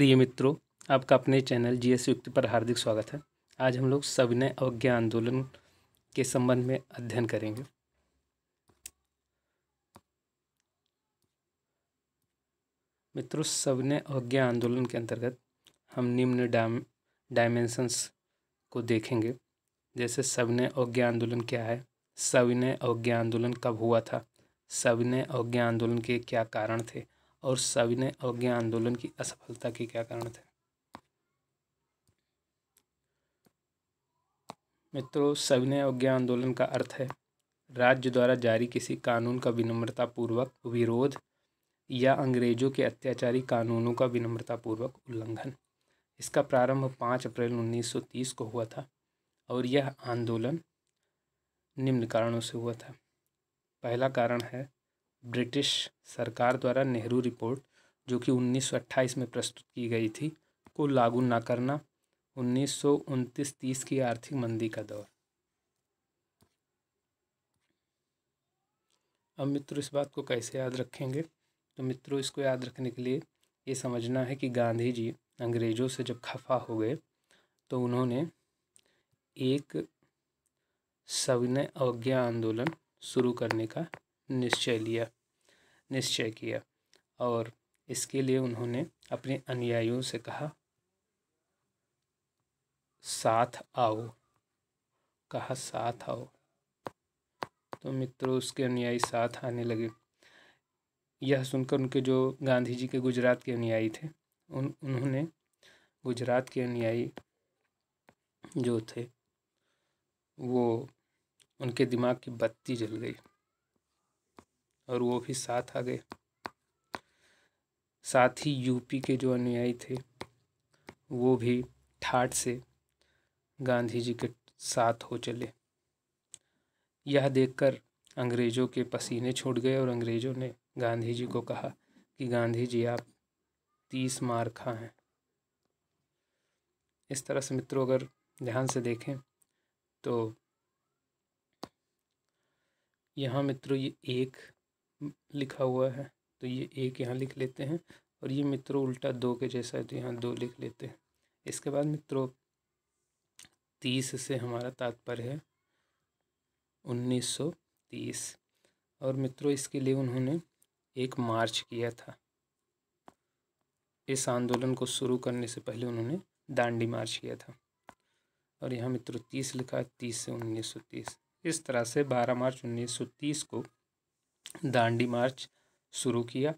प्रिय मित्रों आपका अपने चैनल जी एस युक्ति पर हार्दिक स्वागत है आज हम लोग सविनय अवज्ञा आंदोलन के संबंध में अध्ययन करेंगे मित्रों सविनय अवज्ञा आंदोलन के अंतर्गत हम निम्न डाम डायमेंशंस को देखेंगे जैसे सविनय अवज्ञा आंदोलन क्या है सविनय अवज्ञा आंदोलन कब हुआ था सविनय अवज्ञा आंदोलन के क्या कारण थे और सविनय अवज्ञा आंदोलन की असफलता के क्या कारण थे मित्रों सविनय अवज्ञा आंदोलन का अर्थ है राज्य द्वारा जारी किसी कानून का विनम्रतापूर्वक विरोध या अंग्रेजों के अत्याचारी कानूनों का विनम्रतापूर्वक उल्लंघन इसका प्रारंभ पाँच अप्रैल 1930 को हुआ था और यह आंदोलन निम्न कारणों से हुआ था पहला कारण है ब्रिटिश सरकार द्वारा नेहरू रिपोर्ट जो कि 1928 में प्रस्तुत की गई थी को लागू ना करना उन्नीस सौ तीस की आर्थिक मंदी का दौर अब मित्रों इस बात को कैसे याद रखेंगे तो मित्रों इसको याद रखने के लिए ये समझना है कि गांधी जी अंग्रेज़ों से जब खफा हो गए तो उन्होंने एक सविनय अवज्ञा आंदोलन शुरू करने का निश्चय लिया निश्चय किया और इसके लिए उन्होंने अपने अनुयायियों से कहा साथ आओ कहा साथ आओ तो मित्रों उसके अनुयायी साथ आने लगे यह सुनकर उनके जो गांधी जी के गुजरात के अनुयायी थे उन उन्होंने गुजरात के अनुयायी जो थे वो उनके दिमाग की बत्ती जल गई और वो भी साथ आ गए साथ ही यूपी के जो अनुयायी थे वो भी ठाट से गांधी जी के साथ हो चले यह देखकर अंग्रेज़ों के पसीने छूट गए और अंग्रेज़ों ने गांधी जी को कहा कि गांधी जी आप तीस मार खा हैं इस तरह से मित्रों अगर ध्यान से देखें तो यहाँ मित्रों ये एक लिखा हुआ है तो ये एक यहाँ लिख लेते हैं और ये मित्रों उल्टा दो के जैसा है तो यहाँ दो लिख लेते हैं इसके बाद मित्रों तीस से हमारा तात्पर्य है उन्नीस सौ तीस और मित्रों इसके लिए उन्होंने एक मार्च किया था इस आंदोलन को शुरू करने से पहले उन्होंने दांडी मार्च किया था और यहाँ मित्रों तीस लिखा तीस से उन्नीस सौ तीस इस तरह से बारह मार्च उन्नीस सौ तीस को दांडी मार्च शुरू किया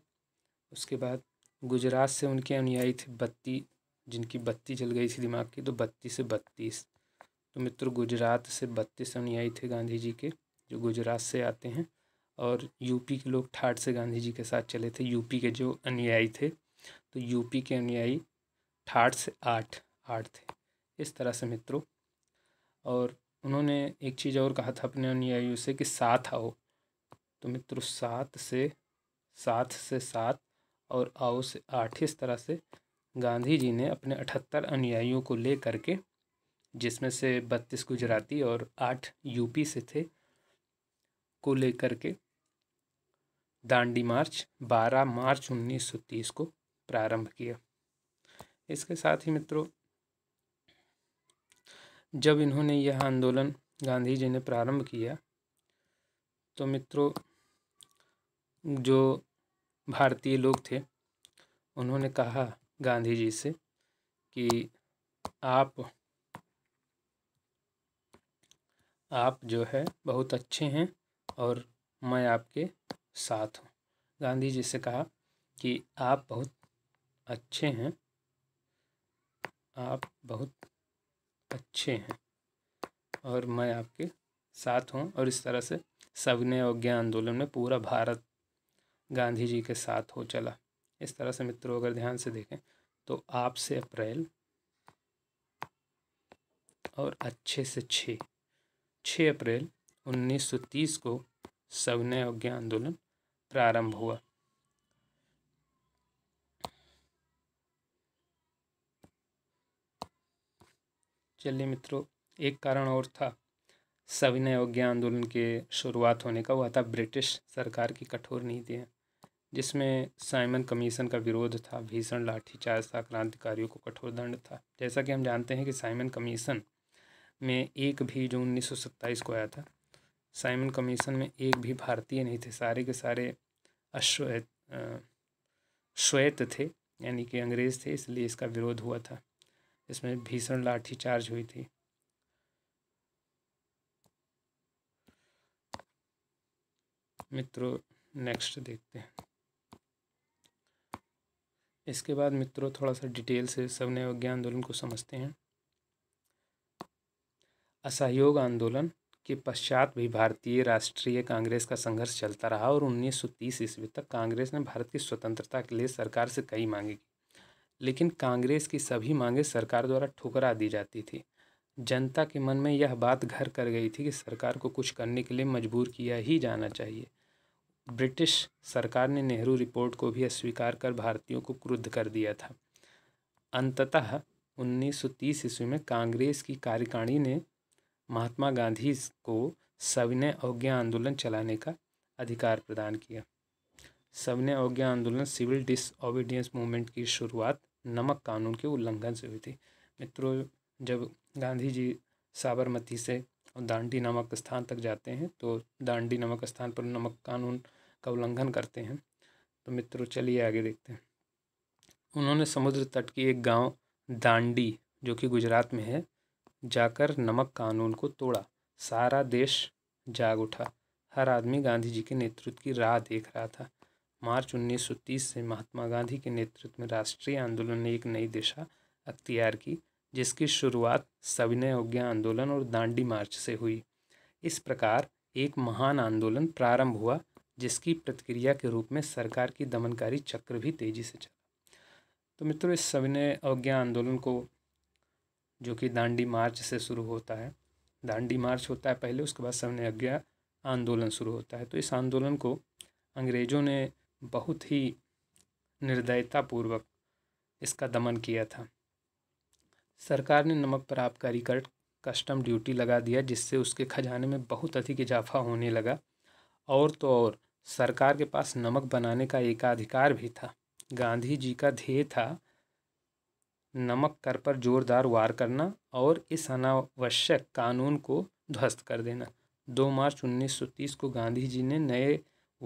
उसके बाद गुजरात से उनके अनुयायी थे बत्ती जिनकी बत्ती जल गई थी दिमाग की तो बत्तीस से बत्तीस तो मित्रों गुजरात से बत्तीस अनुयायी थे गांधी जी के जो गुजरात से आते हैं और यूपी के लोग ठाट से गांधी जी के साथ चले थे यूपी के जो अनुयायी थे तो यूपी के अनुयायी ठाट से आठ आठ थे इस तरह से मित्रों और उन्होंने एक चीज़ और कहा था अपने अनुयायियों से कि साथ आओ तो मित्रों सात से सात से सात और आओ से आठ इस तरह से गांधी जी ने अपने अठहत्तर अनुयायियों को ले करके जिसमें से बत्तीस गुजराती और आठ यूपी से थे को लेकर के दांडी मार्च बारह मार्च उन्नीस सौ तीस को प्रारंभ किया इसके साथ ही मित्रों जब इन्होंने यह आंदोलन गांधी जी ने प्रारंभ किया तो मित्रों जो भारतीय लोग थे उन्होंने कहा गांधी जी से कि आप आप जो है बहुत अच्छे हैं और मैं आपके साथ हूँ गांधी जी से कहा कि आप बहुत अच्छे हैं आप बहुत अच्छे हैं और मैं आपके साथ हूँ और इस तरह से सविनय अवज्ञा आंदोलन में पूरा भारत गांधी जी के साथ हो चला इस तरह से मित्रों अगर ध्यान से देखें तो आप से अप्रैल और अच्छे से छः छः अप्रैल 1930 को सविनय अवज्ञा आंदोलन प्रारंभ हुआ चलिए मित्रों एक कारण और था सविनय अवज्ञा आंदोलन के शुरुआत होने का वह था ब्रिटिश सरकार की कठोर नीतियाँ जिसमें साइमन कमीशन का विरोध था भीषण लाठीचार्ज था क्रांतिकारियों को कठोर दंड था जैसा कि हम जानते हैं कि साइमन कमीशन में एक भी जो उन्नीस सौ सत्ताईस को आया था साइमन कमीशन में एक भी भारतीय नहीं थे सारे के सारे अश्वेत श्वेत थे यानी कि अंग्रेज़ थे इसलिए इसका विरोध हुआ था इसमें भीषण लाठीचार्ज हुई थी मित्रों नेक्स्ट देखते हैं इसके बाद मित्रों थोड़ा सा डिटेल से सविनय अवज्ञा आंदोलन को समझते हैं असहयोग आंदोलन के पश्चात भी भारतीय राष्ट्रीय कांग्रेस का संघर्ष चलता रहा और 1930 ईस्वी तक कांग्रेस ने भारत की स्वतंत्रता के लिए सरकार से कई मांगे की लेकिन कांग्रेस की सभी मांगे सरकार द्वारा ठुकरा दी जाती थी जनता के मन में यह बात घर कर गई थी कि सरकार को कुछ करने के लिए मजबूर किया ही जाना चाहिए ब्रिटिश सरकार ने नेहरू रिपोर्ट को भी अस्वीकार कर भारतीयों को क्रुद्ध कर दिया था अंततः 1930 ईस्वी में कांग्रेस की कार्यकारिणी ने महात्मा गांधी को सविनय अवज्ञा आंदोलन चलाने का अधिकार प्रदान किया सविनय अवज्ञा आंदोलन सिविल डिसऑबिडियंस मूवमेंट की शुरुआत नमक कानून के उल्लंघन से हुई थी मित्रों जब गांधी जी साबरमती से और दांडी नामक स्थान तक जाते हैं तो दांडी नामक स्थान पर नमक कानून का उल्लंघन करते हैं तो मित्रों चलिए आगे देखते हैं उन्होंने समुद्र तट की एक गांव दांडी जो कि गुजरात में है जाकर नमक कानून को तोड़ा सारा देश जाग उठा हर आदमी गांधी जी के नेतृत्व की राह देख रहा था मार्च 1930 से महात्मा गांधी के नेतृत्व में राष्ट्रीय आंदोलन ने एक नई दिशा अख्तियार की जिसकी शुरुआत सविनय अवज्ञा आंदोलन और दांडी मार्च से हुई इस प्रकार एक महान आंदोलन प्रारंभ हुआ जिसकी प्रतिक्रिया के रूप में सरकार की दमनकारी चक्र भी तेजी से चला तो मित्रों इस सविनय अवज्ञा आंदोलन को जो कि दांडी मार्च से शुरू होता है दांडी मार्च होता है पहले उसके बाद सविनय अवज्ञा आंदोलन शुरू होता है तो इस आंदोलन को अंग्रेज़ों ने बहुत ही निर्दयतापूर्वक इसका दमन किया था सरकार ने नमक पर आबकारी कर कस्टम ड्यूटी लगा दिया जिससे उसके खजाने में बहुत अधिक इजाफा होने लगा और तो और सरकार के पास नमक बनाने का एकाधिकार भी था गांधी जी का ध्येय था नमक कर पर जोरदार वार करना और इस अनावश्यक कानून को ध्वस्त कर देना दो मार्च 1930 को गांधी जी ने नए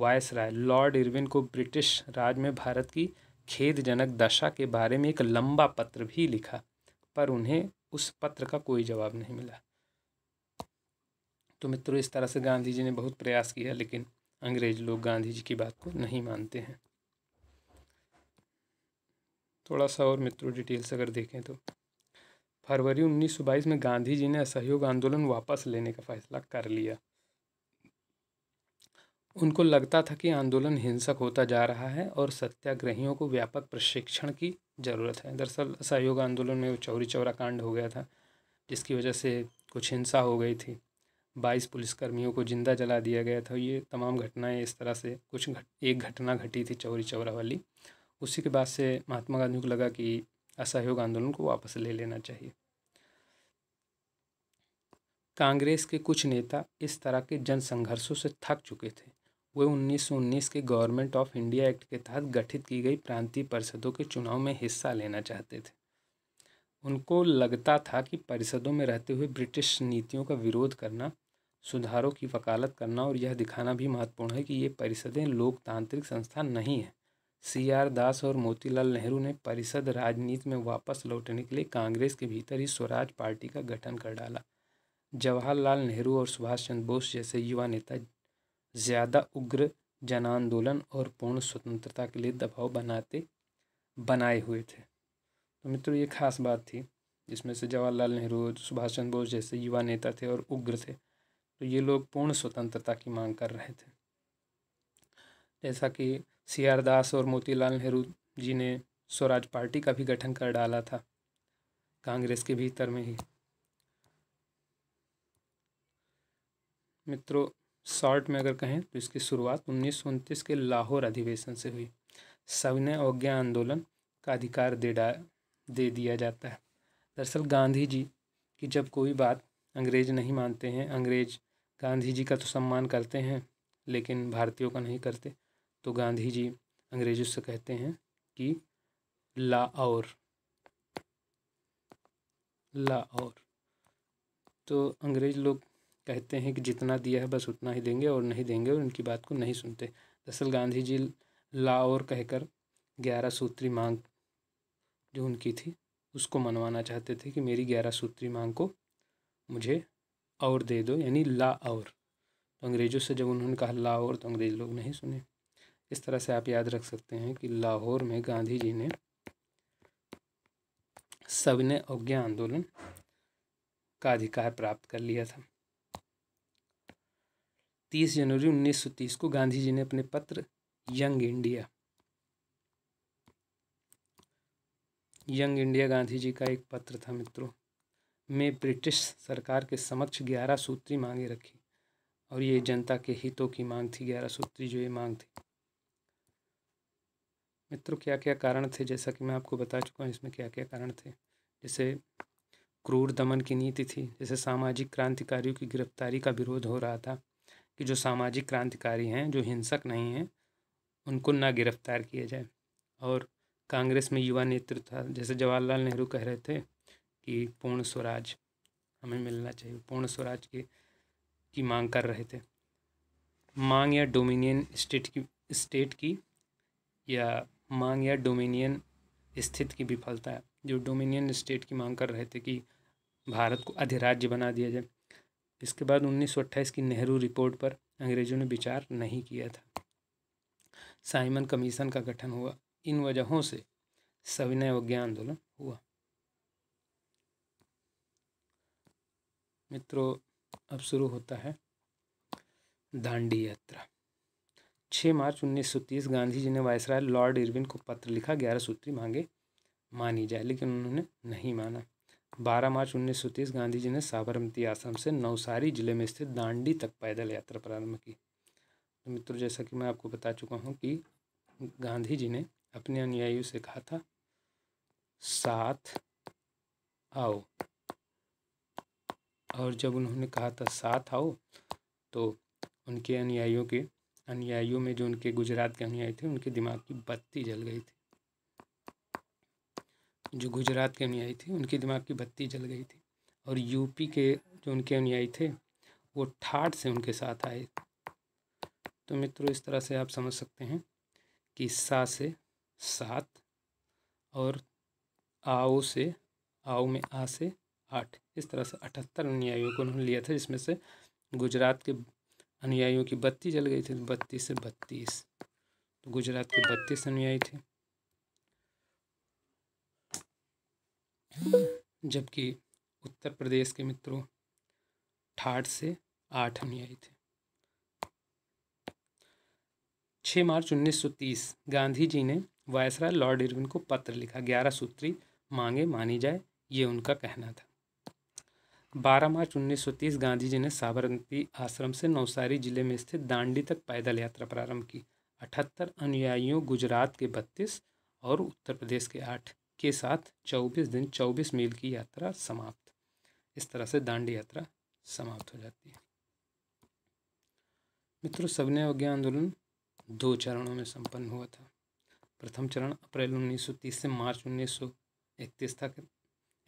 राय लॉर्ड इरविन को ब्रिटिश राज में भारत की खेदजनक दशा के बारे में एक लंबा पत्र भी लिखा पर उन्हें उस पत्र का कोई जवाब नहीं मिला तो मित्रों इस तरह से गांधी जी ने बहुत प्रयास किया लेकिन अंग्रेज लोग गांधी जी की बात को नहीं मानते हैं थोड़ा सा और मित्रों डिटेल्स अगर देखें तो फरवरी 1922 में गांधी जी ने असहयोग आंदोलन वापस लेने का फैसला कर लिया उनको लगता था कि आंदोलन हिंसक होता जा रहा है और सत्याग्रहियों को व्यापक प्रशिक्षण की ज़रूरत है दरअसल सहयोग आंदोलन में वो चौरी चौरा कांड हो गया था जिसकी वजह से कुछ हिंसा हो गई थी बाईस पुलिसकर्मियों को जिंदा जला दिया गया था ये तमाम घटनाएं इस तरह से कुछ घट एक घटना घटी थी चौरी चौरा वाली उसी के बाद से महात्मा गांधी को लगा कि असहयोग आंदोलन को वापस ले लेना चाहिए कांग्रेस के कुछ नेता इस तरह के जनसंघर्षों से थक चुके थे वे 1919 के गवर्नमेंट ऑफ इंडिया एक्ट के तहत गठित की गई प्रांतीय परिषदों के चुनाव में हिस्सा लेना चाहते थे उनको लगता था कि परिषदों में रहते हुए ब्रिटिश नीतियों का विरोध करना सुधारों की वकालत करना और यह दिखाना भी महत्वपूर्ण है कि ये परिषदें लोकतांत्रिक संस्था नहीं हैं सी आर दास और मोतीलाल नेहरू ने परिषद राजनीति में वापस लौटने के लिए कांग्रेस के भीतर ही स्वराज पार्टी का गठन कर डाला जवाहरलाल नेहरू और सुभाष चंद्र बोस जैसे युवा नेता ज़्यादा उग्र जन आंदोलन और पूर्ण स्वतंत्रता के लिए दबाव बनाते बनाए हुए थे तो मित्रों ये खास बात थी जिसमें से जवाहरलाल नेहरू सुभाष चंद्र बोस जैसे युवा नेता थे और उग्र थे तो ये लोग पूर्ण स्वतंत्रता की मांग कर रहे थे जैसा कि सी आर दास और मोतीलाल नेहरू जी ने स्वराज पार्टी का भी गठन कर डाला था कांग्रेस के भीतर में ही मित्रों शॉर्ट में अगर कहें तो इसकी शुरुआत उन्नीस के लाहौर अधिवेशन से हुई सविनय अवज्ञा आंदोलन का अधिकार दे डा दे दिया जाता है दरअसल गांधी जी की जब कोई बात अंग्रेज नहीं मानते हैं अंग्रेज गांधी जी का तो सम्मान करते हैं लेकिन भारतीयों का नहीं करते तो गांधी जी अंग्रेजों से कहते हैं कि ला और ला और तो अंग्रेज लोग कहते हैं कि जितना दिया है बस उतना ही देंगे और नहीं देंगे और उनकी बात को नहीं सुनते दरअसल गांधी जी ला और कहकर ग्यारह सूत्री मांग जो उनकी थी उसको मनवाना चाहते थे कि मेरी ग्यारह सूत्री मांग को मुझे और दे दो यानी ला और तो अंग्रेज़ों से जब उन्होंने कहा ला और तो अंग्रेज़ लोग नहीं सुने इस तरह से आप याद रख सकते हैं कि लाहौर में गांधी जी ने सविनय अवज्ञा आंदोलन का अधिकार प्राप्त कर लिया था तीस जनवरी उन्नीस सौ तीस को गांधी जी ने अपने पत्र Young India Young India Gandhi ji का एक पत्र था मित्रों में ब्रिटिश सरकार के समक्ष ग्यारह सूत्री मांगे रखी और ये जनता के हितों की मांग थी ग्यारह सूत्री जो ये मांग थी मित्रों क्या क्या कारण थे जैसा कि मैं आपको बता चुका हूँ इसमें क्या क्या कारण थे जैसे क्रूर दमन की नीति थी जैसे सामाजिक क्रांतिकारियों की गिरफ्तारी का विरोध हो रहा था कि जो सामाजिक क्रांतिकारी हैं जो हिंसक नहीं हैं उनको ना गिरफ्तार किया जाए और कांग्रेस में युवा नेतृत्व था जैसे जवाहरलाल नेहरू कह रहे थे कि पूर्ण स्वराज हमें मिलना चाहिए पूर्ण स्वराज के की मांग कर रहे थे मांग या डोमिनियन स्टेट की स्टेट की या मांग या डोमिनियन स्थिति की विफलता है जो डोमिनियन स्टेट की मांग कर रहे थे कि भारत को अधिराज्य बना दिया जाए इसके बाद 1928 की नेहरू रिपोर्ट पर अंग्रेजों ने विचार नहीं किया था साइमन कमीशन का गठन हुआ इन वजहों से सविनय अवज्ञा आंदोलन हुआ मित्रों अब शुरू होता है दांडी यात्रा 6 मार्च 1930 गांधी जी ने वायसराय लॉर्ड इरविन को पत्र लिखा ग्यारह सूत्री मांगे मानी जाए लेकिन उन्होंने नहीं माना 12 मार्च 1930 गांधी जी ने साबरमती आश्रम से नवसारी जिले में स्थित दांडी तक पैदल यात्रा प्रारंभ की तो मित्रों जैसा कि मैं आपको बता चुका हूँ कि गांधी जी ने अपने अनुयायियों से कहा था साथ आओ और जब उन्होंने कहा था साथ आओ तो उनके अनुयायियों के अनुयायियों में जो उनके गुजरात के अनुयायी थे उनके दिमाग की बत्ती जल गई थी जो गुजरात के अनुयायी थे उनके दिमाग की बत्ती जल गई थी और यूपी के जो उनके अनुयायी थे वो ठाठ से उनके साथ आए तो मित्रों इस तरह से आप समझ सकते हैं कि सा से सात और आओ से आओ में आ से आठ इस तरह से अठहत्तर अनुयायियों को उन्होंने लिया था जिसमें से गुजरात के अनुयायियों की बत्ती जल गई थी बत्तीस से बत्तीस तो गुजरात के बत्तीस अनुयायी थे जबकि उत्तर प्रदेश के मित्रों ठाठ से आठ अनुयायी थे छ मार्च 1930 गांधी जी ने वायसराय लॉर्ड इरविन को पत्र लिखा ग्यारह सूत्री मांगे मानी जाए ये उनका कहना था 12 मार्च 1930 गांधी जी ने साबरमती आश्रम से नवसारी जिले में स्थित दांडी तक पैदल यात्रा प्रारंभ की अठहत्तर अनुयायियों गुजरात के बत्तीस और उत्तर प्रदेश के आठ के साथ चौबीस दिन चौबीस मील की यात्रा समाप्त इस तरह से दांडी यात्रा समाप्त हो जाती है मित्रों सबने अवज्ञा आंदोलन दो चरणों में संपन्न हुआ था प्रथम चरण अप्रैल 1930 से मार्च 1931 तक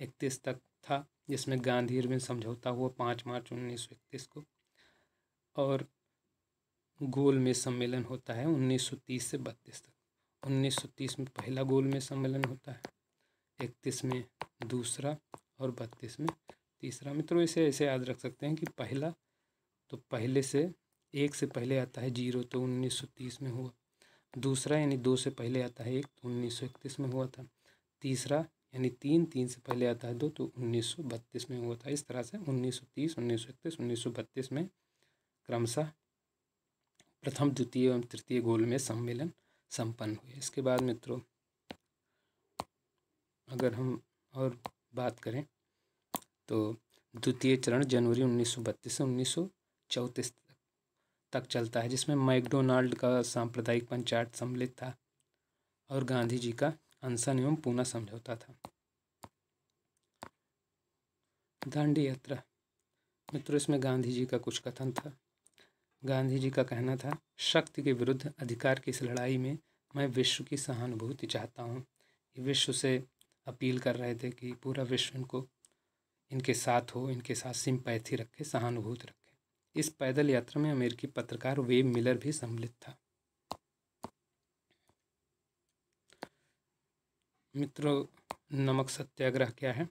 इकतीस तक था जिसमें गांधी अरविंद समझौता हुआ पाँच मार्च 1931 को और गोल में सम्मेलन होता है 1930 से बत्तीस तक 1930 में पहला गोल में सम्मेलन होता है इकतीस में दूसरा और बत्तीस में तीसरा मित्रों इसे ऐसे याद रख सकते हैं कि पहला तो पहले से एक से पहले आता है जीरो तो उन्नीस सौ तीस में हुआ दूसरा यानी दो से पहले आता है एक तो उन्नीस सौ इकतीस में हुआ था तीसरा यानी तीन तीन से पहले आता है दो तो उन्नीस सौ बत्तीस में हुआ था इस तरह से उन्नीस सौ तीस उन्नीस सौ इकतीस उन्नीस सौ बत्तीस में क्रमशः प्रथम द्वितीय एवं तृतीय गोल में सम्मेलन संपन्न हुए इसके बाद मित्रों अगर हम और बात करें तो द्वितीय चरण जनवरी उन्नीस सौ बत्तीस से उन्नीस तक, तक चलता है जिसमें मैकडोनाल्ड का सांप्रदायिक पंचायत सम्मिलित था और गांधी जी का अंशन एवं पूना समझौता था दांडी यात्रा मित्रों इसमें गांधी जी का कुछ कथन था गांधी जी का कहना था शक्ति के विरुद्ध अधिकार की इस लड़ाई में मैं विश्व की सहानुभूति चाहता हूँ विश्व से अपील कर रहे थे कि पूरा विश्व इनको इनके साथ हो इनके साथ सिंपैथी रखे सहानुभूत रखे इस पैदल यात्रा में अमेरिकी पत्रकार वेब मिलर भी सम्मिलित था मित्रों नमक सत्याग्रह क्या है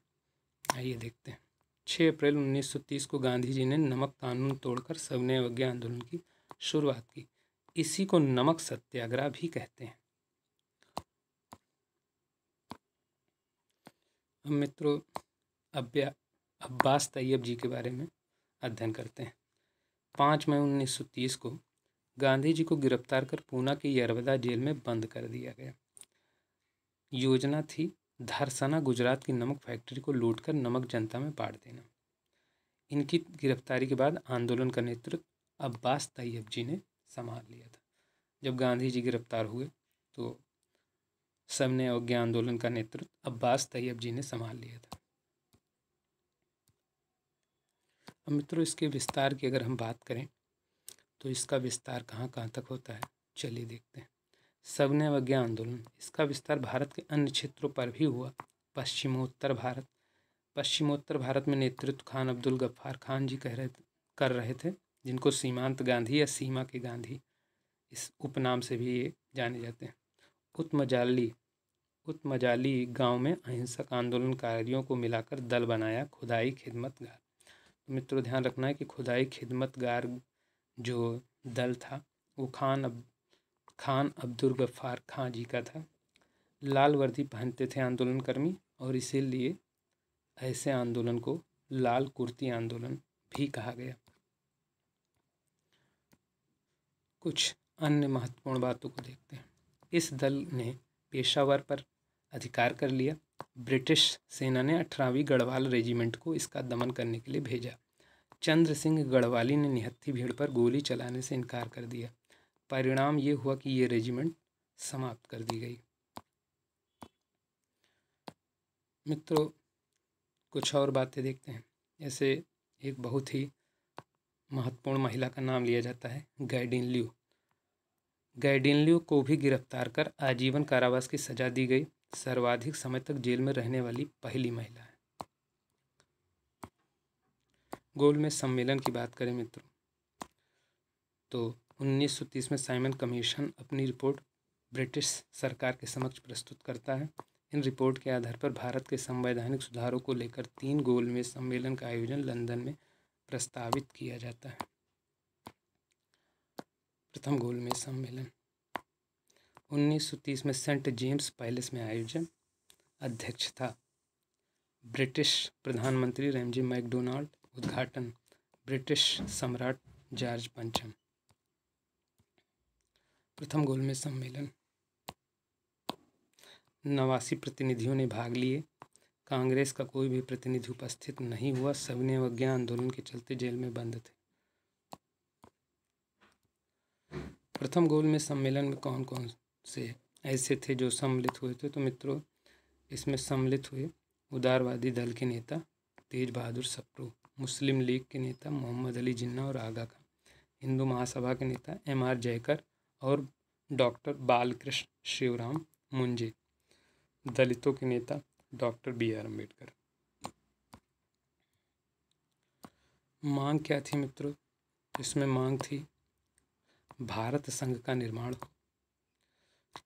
आइए देखते हैं छः अप्रैल 1930 को गांधी जी ने नमक कानून तोड़कर सविनय अवज्ञा आंदोलन की शुरुआत की इसी को नमक सत्याग्रह भी कहते हैं हम मित्रों अब्या अब्बास तैयब जी के बारे में अध्ययन करते हैं पाँच मई उन्नीस सौ तीस को गांधी जी को गिरफ्तार कर पूना के यरवदा जेल में बंद कर दिया गया योजना थी धारसना गुजरात की नमक फैक्ट्री को लूट कर नमक जनता में बांट देना इनकी गिरफ्तारी के बाद आंदोलन का नेतृत्व अब्बास तैयब जी ने संभाल लिया था जब गांधी जी गिरफ्तार हुए तो सबने अवज्ञा आंदोलन का नेतृत्व अब्बास तैयब जी ने संभाल लिया था मित्रों इसके विस्तार की अगर हम बात करें तो इसका विस्तार कहाँ कहाँ तक होता है चलिए देखते हैं सबने अवज्ञा आंदोलन इसका विस्तार भारत के अन्य क्षेत्रों पर भी हुआ पश्चिमोत्तर भारत पश्चिमोत्तर भारत में नेतृत्व खान अब्दुल गफ्फार खान जी कह रहे कर रहे थे जिनको सीमांत गांधी या सीमा के गांधी इस उपनाम से भी ये जाने जाते हैं उत्मजाली उत्मजाली गांव में अहिंसक आंदोलनकारियों को मिलाकर दल बनाया खुदाई खिदमतगार तो मित्रों ध्यान रखना है कि खुदाई खिदमतगार जो दल था वो खान अब खान अब्दुल गफ्फार खां जी का था लाल वर्दी पहनते थे आंदोलनकर्मी और इसीलिए ऐसे आंदोलन को लाल कुर्ती आंदोलन भी कहा गया कुछ अन्य महत्वपूर्ण बातों को देखते हैं इस दल ने पेशावर पर अधिकार कर लिया ब्रिटिश सेना ने अठारहवीं गढ़वाल रेजिमेंट को इसका दमन करने के लिए भेजा चंद्र सिंह गढ़वाली ने निहत्थी भीड़ पर गोली चलाने से इनकार कर दिया परिणाम ये हुआ कि ये रेजिमेंट समाप्त कर दी गई मित्रों कुछ और बातें देखते हैं ऐसे एक बहुत ही महत्वपूर्ण महिला का नाम लिया जाता है गैडिन ल्यू गैडिनल्यू को भी गिरफ्तार कर आजीवन कारावास की सजा दी गई सर्वाधिक समय तक जेल में रहने वाली पहली महिला है गोल में सम्मेलन की बात करें मित्रों तो 1930 में साइमन कमीशन अपनी रिपोर्ट ब्रिटिश सरकार के समक्ष प्रस्तुत करता है इन रिपोर्ट के आधार पर भारत के संवैधानिक सुधारों को लेकर तीन गोल में सम्मेलन का आयोजन लंदन में प्रस्तावित किया जाता है प्रथम गोलमेज सम्मेलन 1930 में सेंट जेम्स पैलेस में आयोजन अध्यक्षता ब्रिटिश प्रधानमंत्री रेमजी मैकडोनाल्ड उद्घाटन ब्रिटिश सम्राट जॉर्ज पंचम प्रथम में सम्मेलन नवासी प्रतिनिधियों ने भाग लिए कांग्रेस का कोई भी प्रतिनिधि उपस्थित नहीं हुआ सबने अवज्ञा आंदोलन के चलते जेल में बंद थे प्रथम गोल में सम्मेलन में कौन कौन से ऐसे थे जो सम्मिलित हुए थे तो मित्रों इसमें सम्मिलित हुए उदारवादी दल के नेता तेज बहादुर सप्रू मुस्लिम लीग के नेता मोहम्मद अली जिन्ना और आगा खान हिंदू महासभा के नेता एम आर जयकर और डॉक्टर बालकृष्ण शिवराम मुंजे दलितों के नेता डॉक्टर बी आर अम्बेडकर मांग क्या थी मित्रों इसमें मांग थी भारत संघ का निर्माण हो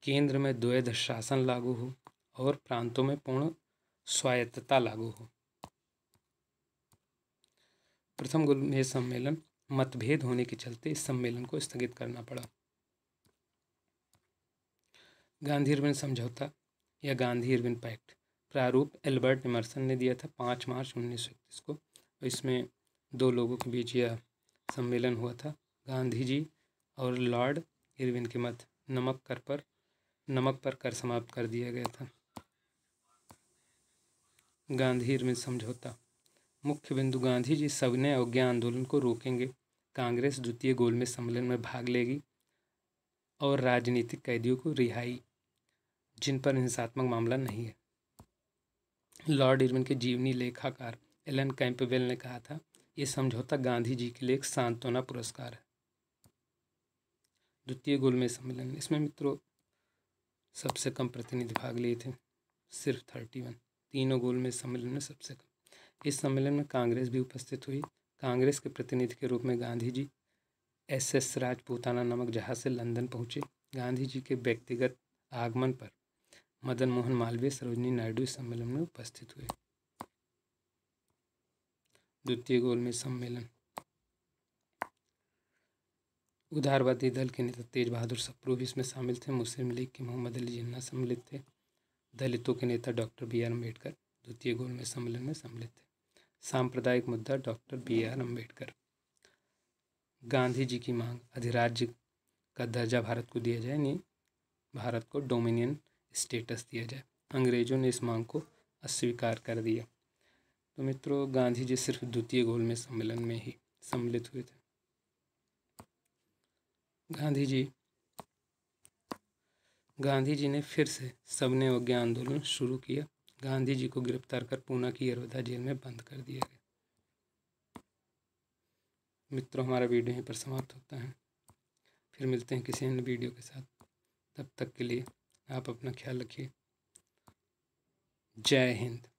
केंद्र में द्वैध शासन लागू हो और प्रांतों में पूर्ण स्वायत्तता लागू हो प्रथम गोलमेज सम्मेलन मतभेद होने के चलते इस सम्मेलन को स्थगित करना पड़ा गांधी इरविन समझौता या गांधी इरविन पैक्ट प्रारूप एल्बर्ट इमरसन ने दिया था पाँच मार्च उन्नीस सौ इकतीस को इसमें दो लोगों के बीच यह सम्मेलन हुआ था गांधी जी और लॉर्ड इरविन के मत नमक कर पर नमक पर कर समाप्त कर दिया गया था गांधी इरविन समझौता मुख्य बिंदु गांधी जी सविनय अवज्ञा आंदोलन को रोकेंगे कांग्रेस द्वितीय में सम्मेलन में भाग लेगी और राजनीतिक कैदियों को रिहाई जिन पर हिंसात्मक मामला नहीं है लॉर्ड इरविन के जीवनी लेखाकार एलन कैंपबेल ने कहा था ये समझौता गांधी जी के लिए एक सांत्वना पुरस्कार है द्वितीय गोलमेज सम्मेलन इसमें मित्रों सबसे कम प्रतिनिधि भाग लिए थे सिर्फ थर्टी वन तीनों गोलमेज सम्मेलन में सबसे कम इस सम्मेलन में कांग्रेस भी उपस्थित हुई कांग्रेस के प्रतिनिधि के रूप में गांधी जी एस एस राजपूताना नामक जहाज से लंदन पहुंचे गांधी जी के व्यक्तिगत आगमन पर मदन मोहन मालवीय सरोजनी नायडू इस सम्मेलन में उपस्थित हुए द्वितीय गोलमेज सम्मेलन उदारवादी दल के नेता तेज बहादुर सप्रू भी इसमें शामिल थे मुस्लिम लीग के मोहम्मद अली जिन्ना सम्मिलित थे दलितों के नेता डॉक्टर बी आर अम्बेडकर द्वितीय गोल में सम्मेलन में सम्मिलित थे सांप्रदायिक मुद्दा doctor B R Ambedkar Gandhi ji की मांग अधिराज्य का दर्जा भारत को दिया जाए नहीं भारत को डोमिनियन स्टेटस दिया जाए अंग्रेजों ने इस मांग को अस्वीकार कर दिया तो मित्रों गांधी जी सिर्फ द्वितीय गोल में सम्मेलन में ही सम्मिलित हुए थे गांधी जी गांधी जी ने फिर से सबने वज्ञा आंदोलन शुरू किया गांधी जी को गिरफ्तार कर पूना की यरोधा जेल में बंद कर दिया गया मित्रों हमारा वीडियो यहीं पर समाप्त होता है फिर मिलते हैं किसी अन्य वीडियो के साथ तब तक के लिए आप अपना ख्याल रखिए जय हिंद